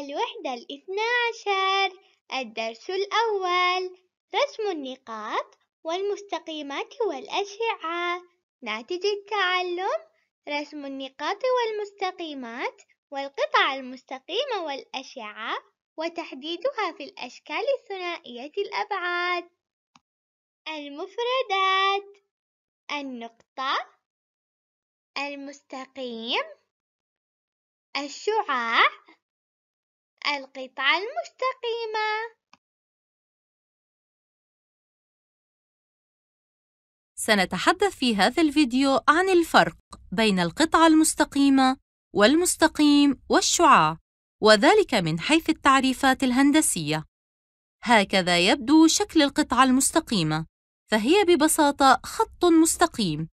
الوحدة الاثنى عشر الدرس الأول رسم النقاط والمستقيمات والأشعة ناتج التعلم رسم النقاط والمستقيمات والقطع المستقيمة والأشعة وتحديدها في الأشكال الثنائية الأبعاد المفردات النقطة المستقيم الشعاع القطعة المستقيمة سنتحدث في هذا الفيديو عن الفرق بين القطعة المستقيمة والمستقيم والشعاع وذلك من حيث التعريفات الهندسية هكذا يبدو شكل القطعة المستقيمة فهي ببساطة خط مستقيم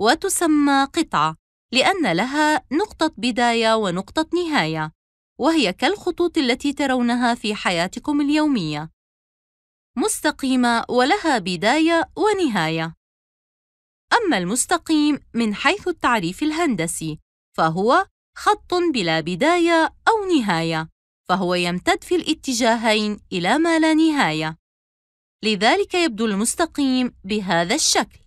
وتسمى قطعة لأن لها نقطة بداية ونقطة نهاية وهي كالخطوط التي ترونها في حياتكم اليومية مستقيمة ولها بداية ونهاية أما المستقيم من حيث التعريف الهندسي فهو خط بلا بداية أو نهاية فهو يمتد في الاتجاهين إلى ما لا نهاية لذلك يبدو المستقيم بهذا الشكل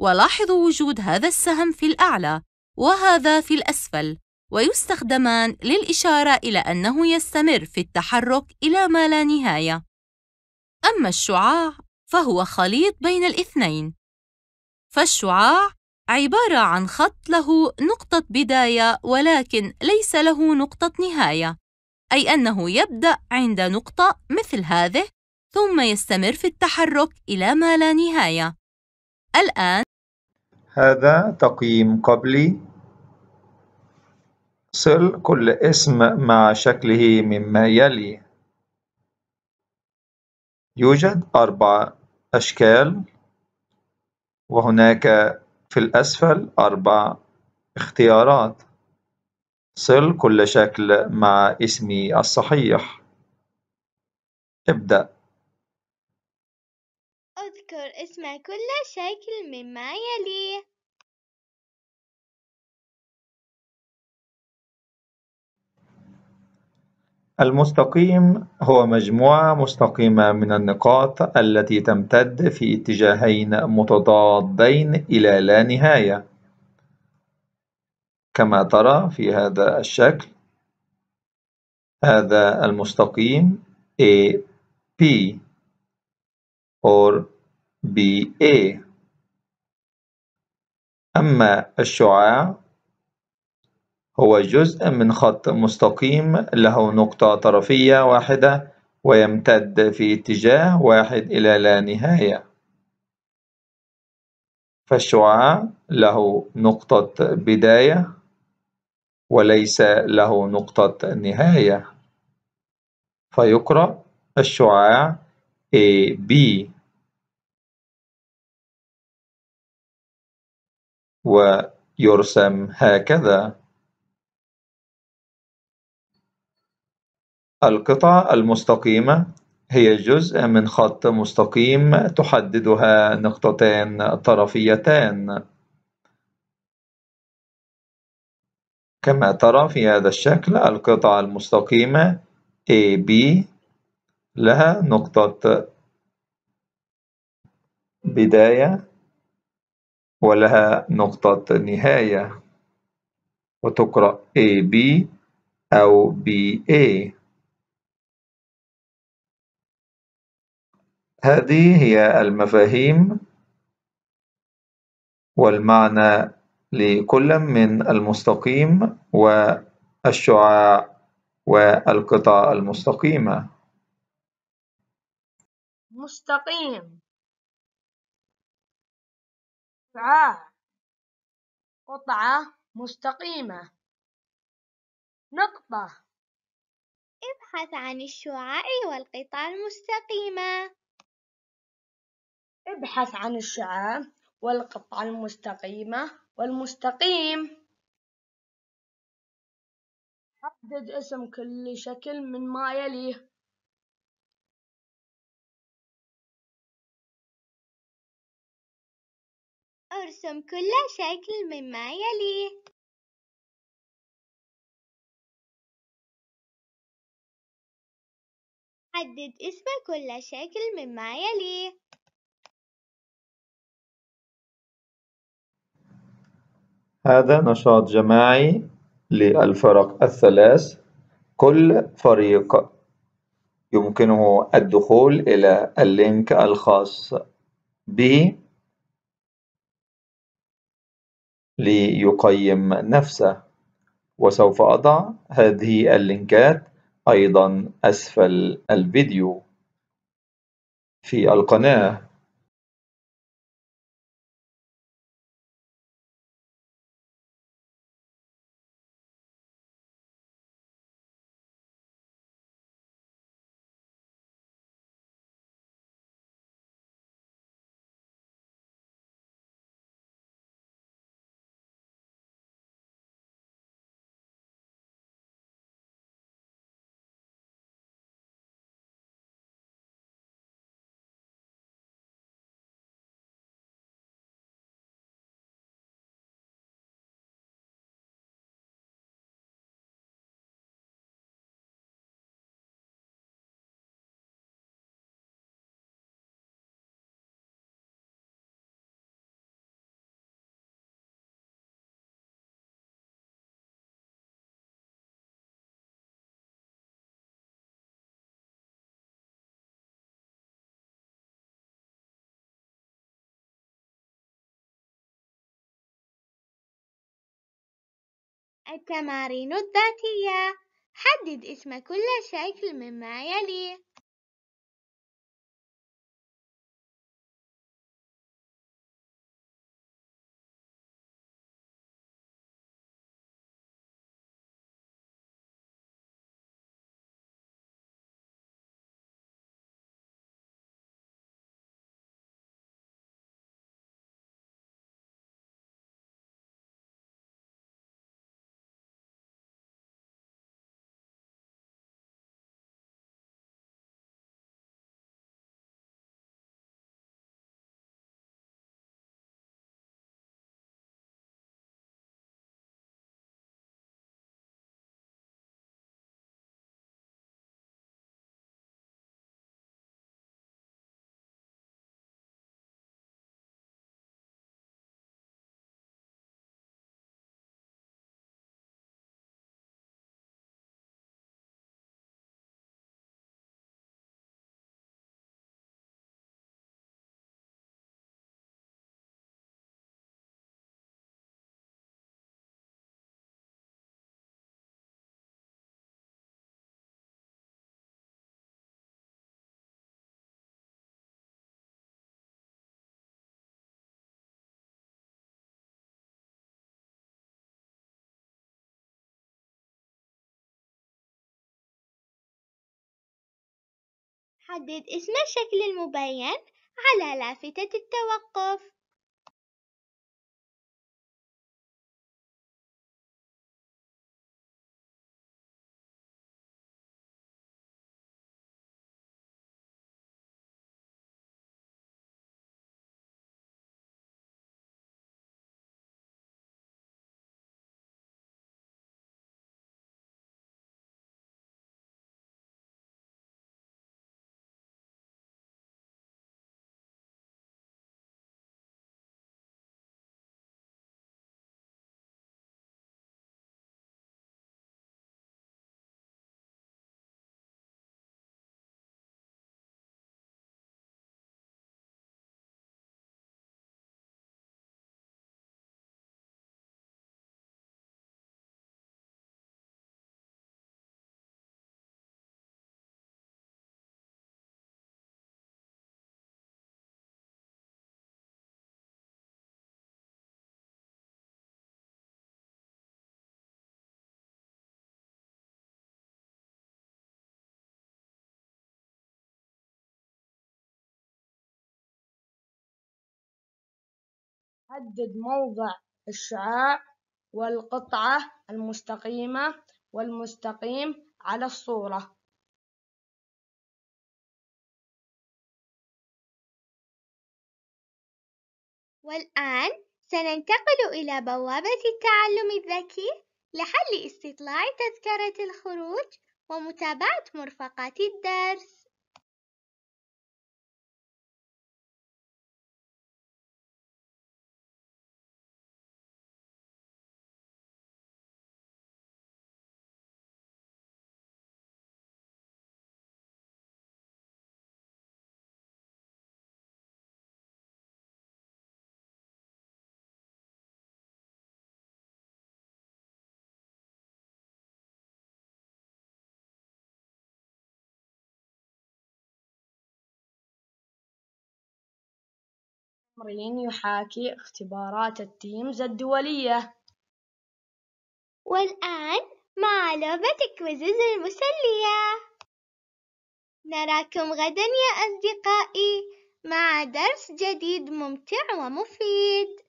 ولاحظوا وجود هذا السهم في الأعلى وهذا في الأسفل ويستخدمان للإشارة إلى أنه يستمر في التحرك إلى ما لا نهاية. أما الشعاع فهو خليط بين الاثنين. فالشعاع عبارة عن خط له نقطة بداية ولكن ليس له نقطة نهاية، أي أنه يبدأ عند نقطة مثل هذه ثم يستمر في التحرك إلى ما لا نهاية. الآن هذا تقييم قبلي صل كل اسم مع شكله مما يلي يوجد أربع أشكال وهناك في الأسفل أربع اختيارات صل كل شكل مع اسمي الصحيح ابدأ اذكر اسم كل شكل مما يليه المستقيم هو مجموعة مستقيمة من النقاط التي تمتد في اتجاهين متضادين إلى لا نهاية كما ترى في هذا الشكل هذا المستقيم AP or BA أما الشعاع هو جزء من خط مستقيم له نقطة طرفية واحدة ويمتد في اتجاه واحد إلى لا نهاية فالشعاع له نقطة بداية وليس له نقطة نهاية فيقرأ الشعاع AB ويرسم هكذا القطع المستقيمة هي جزء من خط مستقيم تحددها نقطتان طرفيتان كما ترى في هذا الشكل القطعة المستقيمة AB لها نقطة بداية ولها نقطة نهاية وتقرأ AB أو BA هذه هي المفاهيم والمعنى لكل من المستقيم والشعاع والقطع المستقيمة مستقيم شعاع قطعة مستقيمة نقطة ابحث عن الشعاع والقطع المستقيمة ابحث عن الشعاع والقطعة المستقيمة والمستقيم حدد اسم كل شكل من ما يليه ارسم كل شكل مما يليه حدد اسم كل شكل مما يليه هذا نشاط جماعي للفرق الثلاث كل فريق يمكنه الدخول إلى اللينك الخاص به ليقيم نفسه وسوف أضع هذه اللينكات أيضا أسفل الفيديو في القناة التمارين الذاتية: حدد اسم كل شكل مما يلي: حدد اسم الشكل المبين على لافتة التوقف. حدد موضع الشعاع والقطعة المستقيمة والمستقيم على الصورة والآن سننتقل إلى بوابة التعلم الذكي لحل استطلاع تذكرة الخروج ومتابعة مرفقات الدرس تمرين يحاكي اختبارات التيمز الدولية والآن مع لعبة كويزز المسلية نراكم غدا يا أصدقائي مع درس جديد ممتع ومفيد